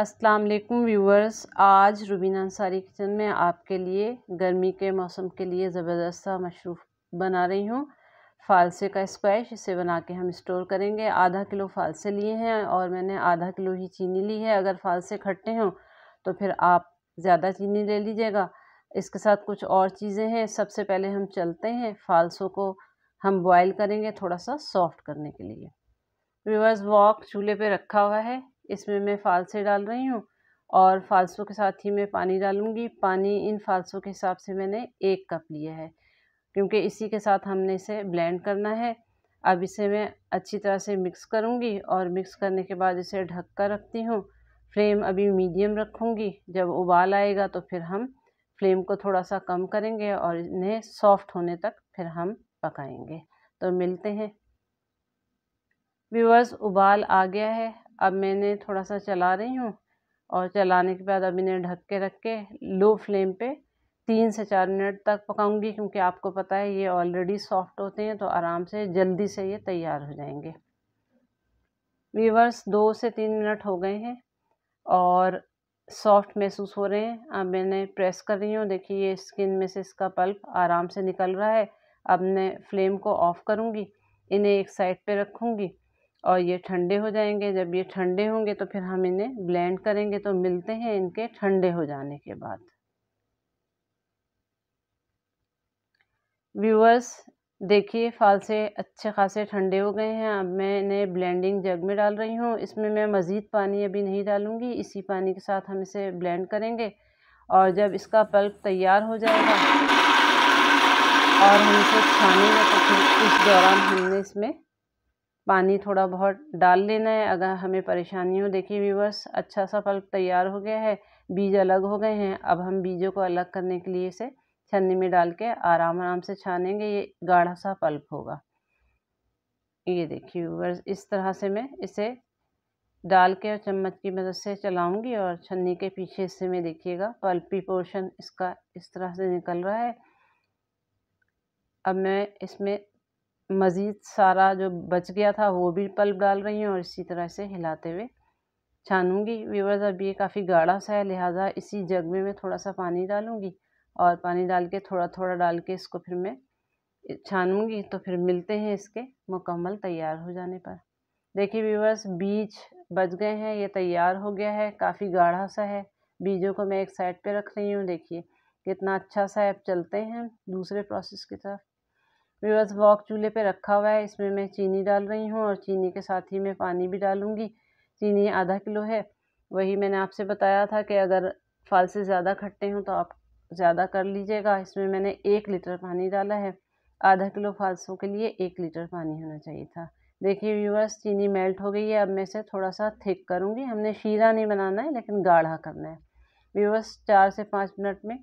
अस्सलाम वालेकुम व्यूवर्स आज रुबीना अंसारी किचन में आपके लिए गर्मी के मौसम के लिए ज़बरदस्त सा मशरूफ बना रही हूँ फालसे का स्क्वैश इसे बना के हम स्टोर करेंगे आधा किलो फालसे लिए हैं और मैंने आधा किलो ही चीनी ली है अगर फालसे खट्टे हों तो फिर आप ज़्यादा चीनी ले लीजिएगा इसके साथ कुछ और चीज़ें हैं सबसे पहले हम चलते हैं फालसों को हम बॉयल करेंगे थोड़ा सा सॉफ्ट करने के लिए व्यूवर्स वॉक चूल्हे पे रखा हुआ है इसमें मैं फालसे डाल रही हूँ और फालसों के साथ ही मैं पानी डालूँगी पानी इन फालसों के हिसाब से मैंने एक कप लिया है क्योंकि इसी के साथ हमने इसे ब्लेंड करना है अब इसे मैं अच्छी तरह से मिक्स करूँगी और मिक्स करने के बाद इसे ढक कर रखती हूँ फ्लेम अभी मीडियम रखूँगी जब उबाल आएगा तो फिर हम फ्लेम को थोड़ा सा कम करेंगे और इन्हें सॉफ्ट होने तक फिर हम पकाएंगे तो मिलते हैं व्यूवर्स उबाल आ गया है अब मैंने थोड़ा सा चला रही हूँ और चलाने के बाद अब इन्हें ढक के रख के लो फ्लेम पे तीन से चार मिनट तक पकाऊंगी क्योंकि आपको पता है ये ऑलरेडी सॉफ्ट होते हैं तो आराम से जल्दी से ये तैयार हो जाएंगे वीवर्स दो से तीन मिनट हो गए हैं और सॉफ्ट महसूस हो रहे हैं अब मैंने प्रेस कर रही हूँ देखिए ये स्किन में से इसका पल्प आराम से निकल रहा है अब मैं फ्लेम को ऑफ़ करूँगी इन्हें एक साइड पर रखूँगी और ये ठंडे हो जाएंगे जब ये ठंडे होंगे तो फिर हम इन्हें ब्लेंड करेंगे तो मिलते हैं इनके ठंडे हो जाने के बाद व्यूअर्स देखिए फालसे अच्छे खासे ठंडे हो गए हैं अब मैं इन्हें ब्लेंडिंग जग में डाल रही हूँ इसमें मैं मज़ीद पानी अभी नहीं डालूँगी इसी पानी के साथ हम इसे ब्लेंड करेंगे और जब इसका पल्प तैयार हो जाएगा और हम इसे छानेंगे तो फिर इस दौरान हमने इसमें पानी थोड़ा बहुत डाल लेना है अगर हमें परेशानी हो देखिए व्यूवर्स अच्छा सा पल्प तैयार हो गया है बीज अलग हो गए हैं अब हम बीजों को अलग करने के लिए इसे छन्नी में डाल के आराम आराम से छानेंगे ये गाढ़ा सा पल्प होगा ये देखिए व्यूवर्स इस तरह से मैं इसे डाल के और चम्मच की मदद से चलाऊंगी और छन्नी के पीछे हिस्से में देखिएगा पल्पी पोर्शन इसका इस तरह से निकल रहा है अब मैं इसमें मज़ीद सारा जो बच गया था वो भी पल्प डाल रही हूँ और इसी तरह से हिलाते हुए छानूंगी व्यूवर्स अब ये काफ़ी गाढ़ा सा है लिहाजा इसी जग में मैं थोड़ा सा पानी डालूंगी और पानी डाल के थोड़ा थोड़ा डाल के इसको फिर मैं छानूंगी तो फिर मिलते हैं इसके मुकम्मल तैयार हो जाने पर देखिए व्यूवर्स बीज बच गए हैं ये तैयार हो गया है काफ़ी गाढ़ा सा है बीजों को मैं एक साइड पर रख रही हूँ देखिए कितना अच्छा सा ऐप चलते हैं दूसरे प्रोसेस की तरफ रिवर्स वॉक चूल्हे पे रखा हुआ है इसमें मैं चीनी डाल रही हूँ और चीनी के साथ ही मैं पानी भी डालूँगी चीनी आधा किलो है वही मैंने आपसे बताया था कि अगर फल से ज़्यादा खट्टे हों तो आप ज़्यादा कर लीजिएगा इसमें मैंने एक लीटर पानी डाला है आधा किलो फालसों के लिए एक लीटर पानी होना चाहिए था देखिए व्यूवर्स चीनी मेल्ट हो गई है अब मैं इसे थोड़ा सा थिक करूँगी हमने शीरा नहीं बनाना है लेकिन गाढ़ा करना है व्यूवर्स चार से पाँच मिनट में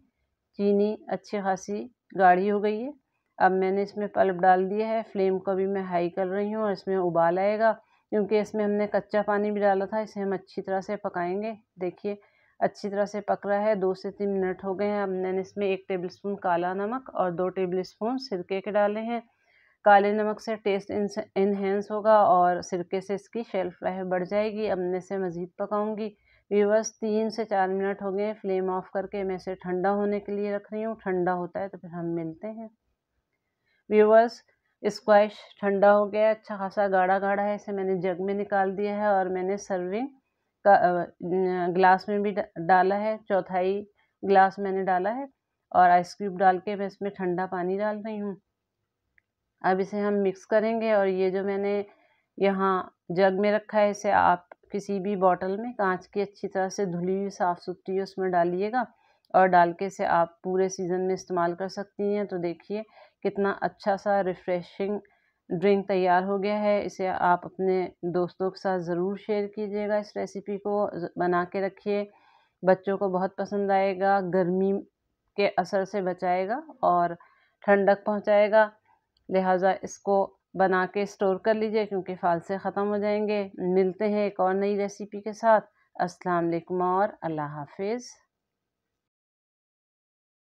चीनी अच्छी खासी गाढ़ी हो गई है अब मैंने इसमें पल्प डाल दिया है फ्लेम को भी मैं हाई कर रही हूँ और इसमें उबाल आएगा क्योंकि इसमें हमने कच्चा पानी भी डाला था इसे हम अच्छी तरह से पकाएंगे देखिए अच्छी तरह से पक रहा है दो से तीन मिनट हो गए हैं अब मैंने इसमें एक टेबलस्पून काला नमक और दो टेबलस्पून सिरके के डाले हैं काले नमक से टेस्ट इन्हेंस होगा और सिरके से इसकी शेल्फ लाइफ बढ़ जाएगी अब मैं इसे मज़ीद पकाऊँगी व्यूवर्स तीन से चार मिनट हो गए फ्लेम ऑफ करके मैं इसे ठंडा होने के लिए रख रही हूँ ठंडा होता है तो फिर हम मिलते हैं व्यूवर्स स्क्वैश ठंडा हो गया अच्छा खासा गाढ़ा गाढ़ा है इसे मैंने जग में निकाल दिया है और मैंने सर्विंग का ग्लास में भी डाला है चौथाई ग्लास मैंने डाला है और आइस क्यूब डाल के मैं इसमें ठंडा पानी डाल रही हूँ अब इसे हम मिक्स करेंगे और ये जो मैंने यहाँ जग में रखा है इसे आप किसी भी बॉटल में कांच की अच्छी तरह से धुली हुई साफ़ सुथरी उसमें डालिएगा और डाल के से आप पूरे सीज़न में इस्तेमाल कर सकती हैं तो देखिए कितना अच्छा सा रिफ़्रेशिंग ड्रिंक तैयार हो गया है इसे आप अपने दोस्तों के साथ ज़रूर शेयर कीजिएगा इस रेसिपी को बना के रखिए बच्चों को बहुत पसंद आएगा गर्मी के असर से बचाएगा और ठंडक पहुंचाएगा लिहाजा इसको बना के स्टोर कर लीजिए क्योंकि फालसे ख़त्म हो जाएंगे मिलते हैं एक और नई रेसिपी के साथ अस्सलाम वालेकुम और अल्लाह हाफिज़